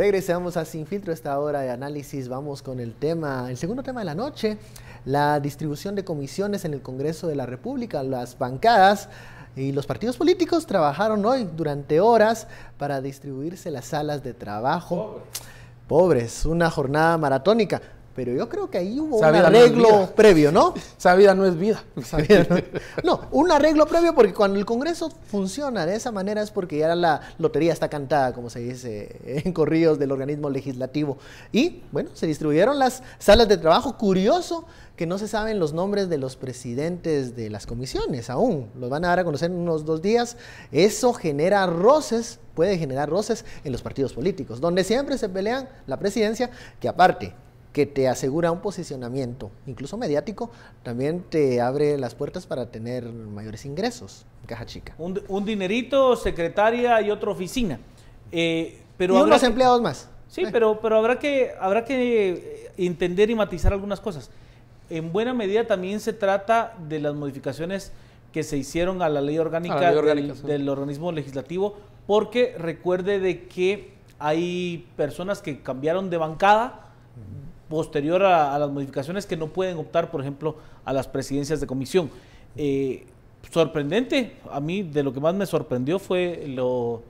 Regresamos a Sin Filtro, esta hora de análisis. Vamos con el tema, el segundo tema de la noche, la distribución de comisiones en el Congreso de la República, las bancadas. Y los partidos políticos trabajaron hoy durante horas para distribuirse las salas de trabajo. Pobres, Pobres una jornada maratónica. Pero yo creo que ahí hubo un arreglo previo, ¿no? Esa vida no es vida. no, no, un arreglo previo porque cuando el Congreso funciona de esa manera es porque ya la lotería está cantada, como se dice en corridos del organismo legislativo. Y bueno, se distribuyeron las salas de trabajo. Curioso que no se saben los nombres de los presidentes de las comisiones aún. Los van a dar a conocer en unos dos días. Eso genera roces, puede generar roces en los partidos políticos, donde siempre se pelean la presidencia, que aparte que te asegura un posicionamiento, incluso mediático, también te abre las puertas para tener mayores ingresos caja chica. Un, dinerito, secretaria y otra oficina. Eh, pero y unos empleados más. Sí, pero, pero habrá, que, habrá que eh, entender y matizar algunas cosas. En buena medida también se trata de las modificaciones que se hicieron a la ley orgánica, del, del organismo legislativo, porque recuerde de que hay personas que cambiaron de bancada posterior a, las modificaciones que no pueden optar, por ejemplo, a las presidencias de comisión. Eh, sorprendente, a mí de lo que más me sorprendió fue lo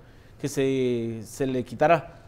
que se, le quitara,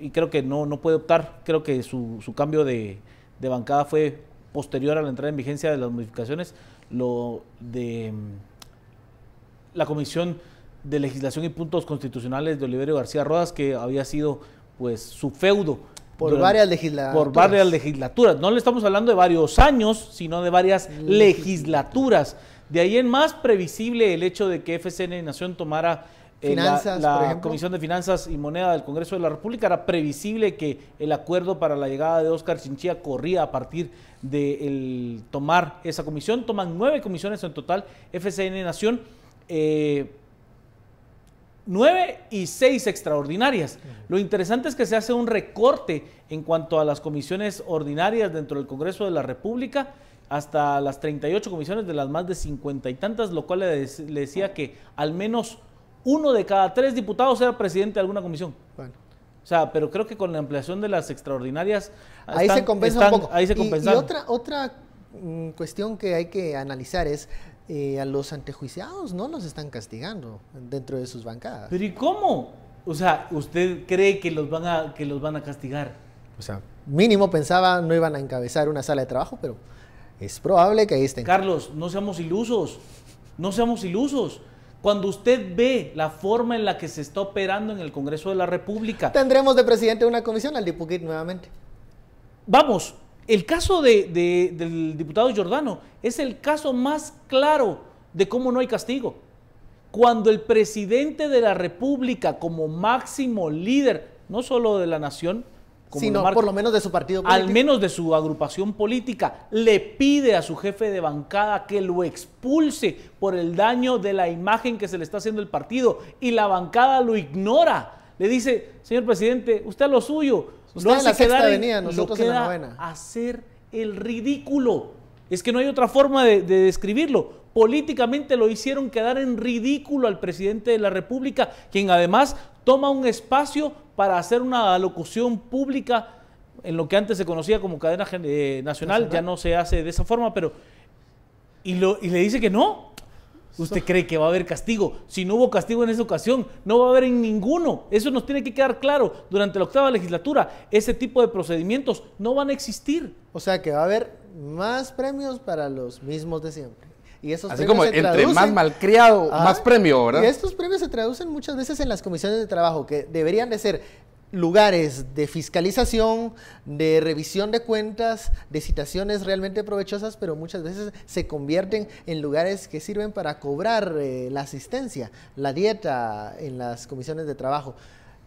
y creo que no, no puede optar, creo que su, cambio de, de, bancada fue posterior a la entrada en vigencia de las modificaciones, lo de mm, la Comisión de Legislación y Puntos Constitucionales de Oliverio García Rodas, que había sido pues su feudo por varias legislaturas. Por varias legislaturas. No le estamos hablando de varios años, sino de varias legislaturas. De ahí en más previsible el hecho de que FCN Nación tomara eh, la, Comisión de Finanzas y Moneda del Congreso de la República. Era previsible que el acuerdo para la llegada de Óscar Chinchilla corría a partir de tomar esa comisión. Toman nueve comisiones en total FCN Nación. Eh, nueve y seis extraordinarias. Lo interesante es que se hace un recorte en cuanto a las comisiones ordinarias dentro del Congreso de la República hasta las 38 comisiones de las más de cincuenta y tantas, lo cual le, decía que al menos uno de cada tres diputados era presidente de alguna comisión. Bueno. O sea, pero creo que con la ampliación de las extraordinarias... Ahí se compensa un poco. y otra, otra mm, cuestión que hay que analizar es eh, a los antejuiciados no los están castigando dentro de sus bancadas. Pero ¿y cómo? O sea, ¿usted cree que los van a, que los van a castigar? O sea, mínimo pensaba no iban a encabezar una sala de trabajo, pero es probable que ahí estén. Carlos, no seamos ilusos, no seamos ilusos. Cuando usted ve la forma en la que se está operando en el Congreso de la República. Tendremos de presidente de una comisión al diputado nuevamente. Vamos, el caso del diputado Giordano es el caso más claro de cómo no hay castigo. Cuando el presidente de la República, como máximo líder, no solo de la nación, sino por lo menos de su partido político. Al menos de su agrupación política, le pide a su jefe de bancada que lo expulse por el daño de la imagen que se le está haciendo el partido y la bancada lo ignora. Le dice, señor presidente, usted es lo suyo, lo la sexta nosotros Hacer el ridículo. Es que no hay otra forma de, describirlo. Políticamente lo hicieron quedar en ridículo al presidente de la República, quien además toma un espacio para hacer una alocución pública en lo que antes se conocía como cadena nacional, eh, nacional, ya no se hace de esa forma, pero... Y, lo, y le dice que no, ¿Usted cree que va a haber castigo? Si no hubo castigo en esa ocasión, no va a haber en ninguno. Eso nos tiene que quedar claro. Durante la octava legislatura, ese tipo de procedimientos no van a existir. O sea que va a haber más premios para los mismos de siempre. Y eso Así como entre más malcriado, ah, más premio, ¿verdad? estos premios se traducen muchas veces en las comisiones de trabajo, que deberían de ser lugares de fiscalización, de revisión de cuentas, de citaciones realmente provechosas, pero muchas veces se convierten en lugares que sirven para cobrar eh, la asistencia, la dieta en las comisiones de trabajo.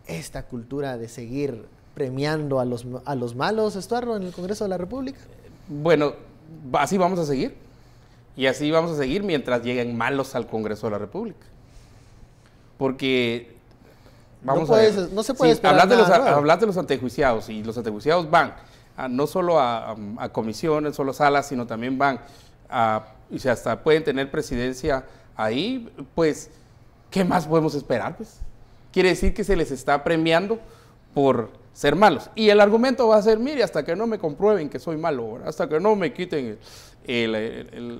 Esta cultura de seguir premiando a los, a los malos, Estuardo, en el Congreso de la República. Bueno, así vamos a seguir. Y así vamos a seguir mientras lleguen malos al Congreso de la República. Porque no, se puede esperar. Hablas de, los, los antejuiciados y los antejuiciados van no solo a, comisiones, solo salas, sino también van a, y si hasta pueden tener presidencia ahí, pues, ¿qué más podemos esperar? Pues? Quiere decir que se les está premiando por ser malos. Y el argumento va a ser, mire, hasta que no me comprueben que soy malo, hasta que no me quiten el,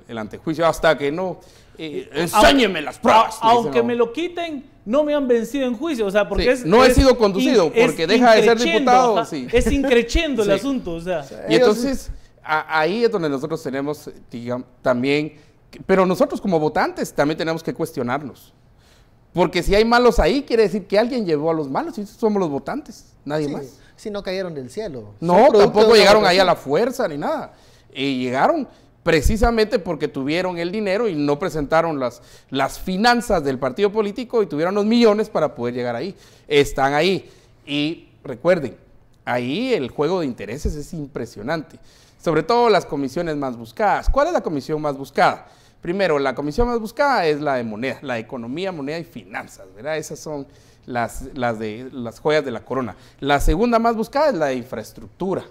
el, antejuicio, hasta que no... Eh, eh las pruebas. Aunque me lo quiten, no me han vencido en juicio. O sea, porque no he sido conducido, porque deja de ser diputado. Es increchendo el asunto. O sea. Y entonces, ahí es donde nosotros tenemos, digamos, también... Pero nosotros como votantes también tenemos que cuestionarnos. Porque si hay malos ahí, quiere decir que alguien llevó a los malos. Y somos los votantes, nadie más. Si no cayeron del cielo. No, tampoco llegaron ahí a la fuerza ni nada. Y llegaron precisamente porque tuvieron el dinero y no presentaron las, las finanzas del partido político y tuvieron los millones para poder llegar ahí. Están ahí. Y recuerden, ahí el juego de intereses es impresionante. Sobre todo las comisiones más buscadas. ¿Cuál es la comisión más buscada? Primero, la comisión más buscada es la de moneda, la de economía, moneda y finanzas, ¿verdad? Esas son las, de, las joyas de la corona. La segunda más buscada es la de infraestructura,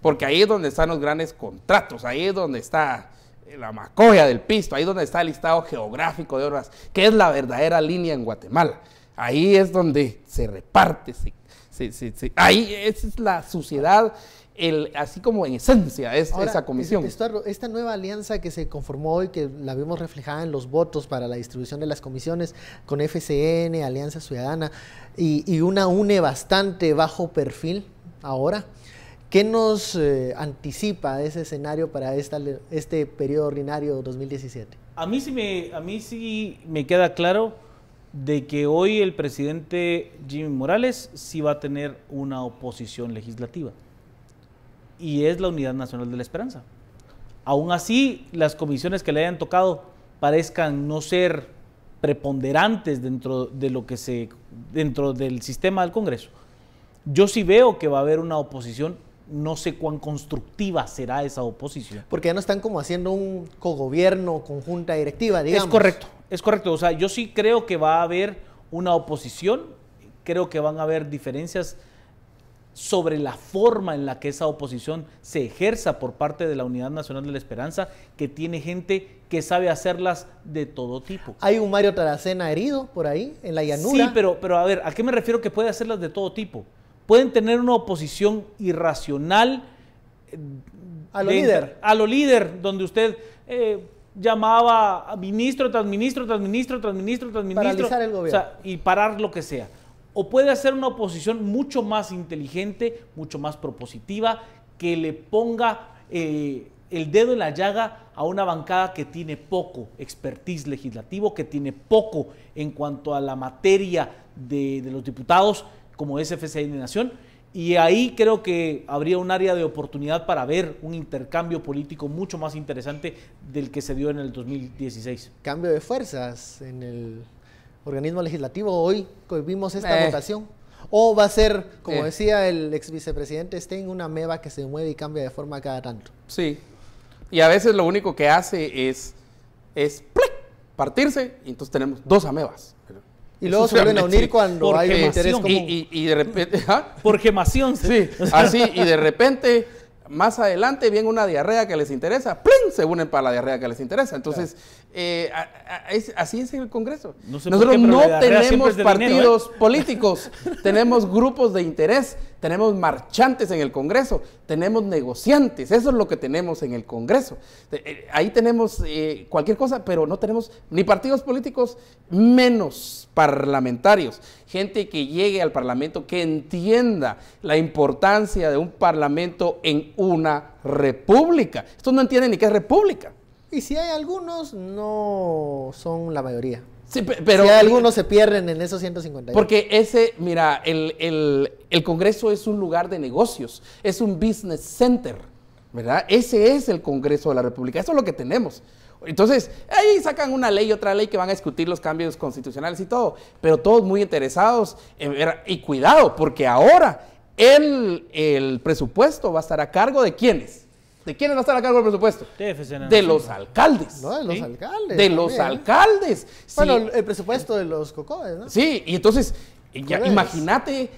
porque ahí es donde están los grandes contratos, ahí es donde está eh, la macoya del pisto, ahí es donde está el listado geográfico de obras, que es la verdadera línea en Guatemala. Ahí es donde se reparte, sí se, ahí es la suciedad. El, así como en esencia es, esa comisión. esta nueva alianza que se conformó hoy, que la vimos reflejada en los votos para la distribución de las comisiones con FCN, Alianza Ciudadana, y, una une bastante bajo perfil ahora. ¿Qué nos eh, anticipa ese escenario para esta, este periodo ordinario 2017? A mí, sí me, a mí sí me queda claro de que hoy el presidente Jimmy Morales sí va a tener una oposición legislativa. Y es la Unidad Nacional de la Esperanza. Aún así, las comisiones que le hayan tocado parezcan no ser preponderantes dentro de lo que se dentro del sistema del Congreso. Yo sí veo que va a haber una oposición, no sé cuán constructiva será esa oposición. Porque ya no están como haciendo un cogobierno, conjunta directiva, digamos. Es correcto, es correcto, o sea, yo sí creo que va a haber una oposición, creo que van a haber diferencias sobre la forma en la que esa oposición se ejerza por parte de la Unidad Nacional de la Esperanza, que tiene gente que sabe hacerlas de todo tipo. Hay un Mario Taracena herido por ahí, en la llanura. Sí, pero, pero a ver, ¿a qué me refiero que puede hacerlas de todo tipo? Pueden tener una oposición irracional. a lo líder. A lo líder, donde usted... Eh, llamaba ministro tras ministro, tras ministro, tras ministro, tras ministro. O sea, y parar lo que sea. O puede hacer una oposición mucho más inteligente, mucho más propositiva, que le ponga eh, el dedo en la llaga a una bancada que tiene poco expertise legislativo, que tiene poco en cuanto a la materia de, de los diputados, como es FCI de Nación, y ahí creo que habría un área de oportunidad para ver un intercambio político mucho más interesante del que se dio en el 2016. Cambio de fuerzas en el organismo legislativo. Hoy vimos esta eh. votación. O va a ser, como eh. decía el ex vicepresidente Stein, una meva que se mueve y cambia de forma cada tanto. Sí. Y a veces lo único que hace es, es partirse y entonces tenemos dos amebas. Y luego se vuelven a unir cuando hay interés Y, de repente... ¿ah? Por gemación. Sí, así, y de repente, más adelante viene una diarrea que les interesa, ¡plin! se unen para la diarrea que les interesa. Entonces, eh, así es, así el Congreso. Nosotros no tenemos ¿eh? partidos políticos, tenemos grupos de interés tenemos marchantes en el Congreso, tenemos negociantes, eso es lo que tenemos en el Congreso. Eh, ahí tenemos eh, cualquier cosa, pero no tenemos ni partidos políticos, menos parlamentarios. Gente que llegue al Parlamento, que entienda la importancia de un Parlamento en una república. Estos no entienden ni qué es república. Y si hay algunos, no son la mayoría. Sí, pero. algunos se pierden en esos 150. Porque ese, mira, el, el, Congreso es un lugar de negocios, es un business center, ¿verdad? Ese es el Congreso de la República, eso es lo que tenemos. Entonces, ahí sacan una ley y otra ley que van a discutir los cambios constitucionales y todo, pero todos muy interesados y cuidado, porque ahora el, el presupuesto va a estar a cargo de quiénes? ¿De quiénes va a estar a cargo el presupuesto? De los alcaldes. No, de los alcaldes. De los alcaldes. Bueno, el presupuesto de los cocodes, ¿no? Sí, y entonces, imagínate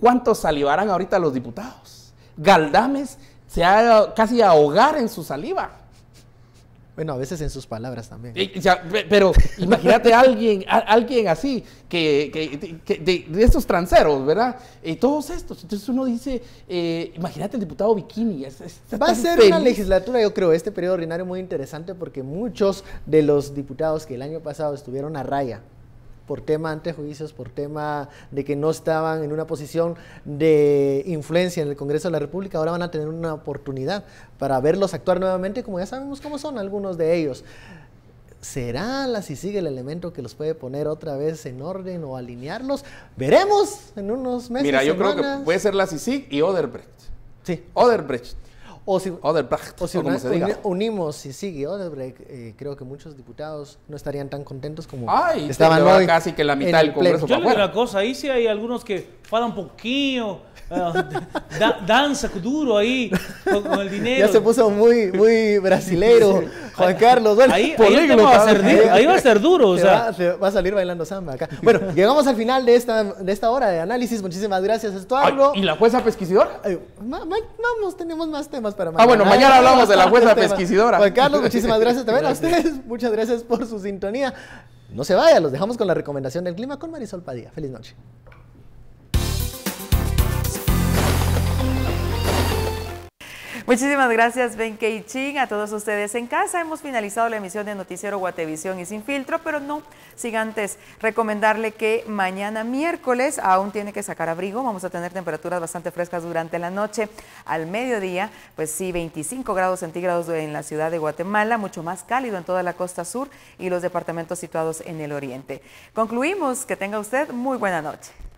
cuánto salivarán ahorita los diputados. Galdames se ha casi ahogar en su saliva. Bueno, a veces en sus palabras también. pero imagínate a alguien, alguien así, que, de, estos tranceros, ¿verdad? todos estos. Entonces uno dice, eh, imagínate el diputado Bikini. Va a ser una legislatura, yo creo, este periodo ordinario muy interesante porque muchos de los diputados que el año pasado estuvieron a raya por tema antejuicios, por tema de que no estaban en una posición de influencia en el Congreso de la República, ahora van a tener una oportunidad para verlos actuar nuevamente, como ya sabemos cómo son algunos de ellos. ¿Será la si el elemento que los puede poner otra vez en orden o alinearlos? Veremos en unos meses. Mira, yo creo que puede ser la CICIG y Oderbrecht. Sí. Oderbrecht o si, unimos, y sigue Odebrecht, eh, creo que muchos diputados no estarían tan contentos como estaban hoy casi que la mitad del Congreso. Yo le digo una cosa, ahí sí hay algunos que falan poquillo, eh, danza duro ahí con, el dinero. Ya se puso muy, muy brasilero. Juan Carlos, ahí, va a ser, duro. O sea. va, a salir bailando samba acá. Bueno, llegamos al final de esta, de esta hora de análisis. Muchísimas gracias. Esto ¿Y la jueza pesquisidora? No, tenemos más temas para ah, mañana. Ah, bueno, mañana hablamos de la jueza pesquisidora. Juan Carlos, muchísimas gracias también a ustedes. Muchas gracias por su sintonía. No se vaya, los dejamos con la recomendación del clima con Marisol Padilla. Feliz noche. Muchísimas gracias, Ben Keiching, a todos ustedes en casa. Hemos finalizado la emisión de Noticiero Guatevisión y Sin Filtro, pero no sin antes recomendarle que mañana miércoles aún tiene que sacar abrigo. Vamos a tener temperaturas bastante frescas durante la noche. Al mediodía, pues sí, 25 grados centígrados en la ciudad de Guatemala, mucho más cálido en toda la costa sur y los departamentos situados en el oriente. Concluimos. Que tenga usted muy buena noche.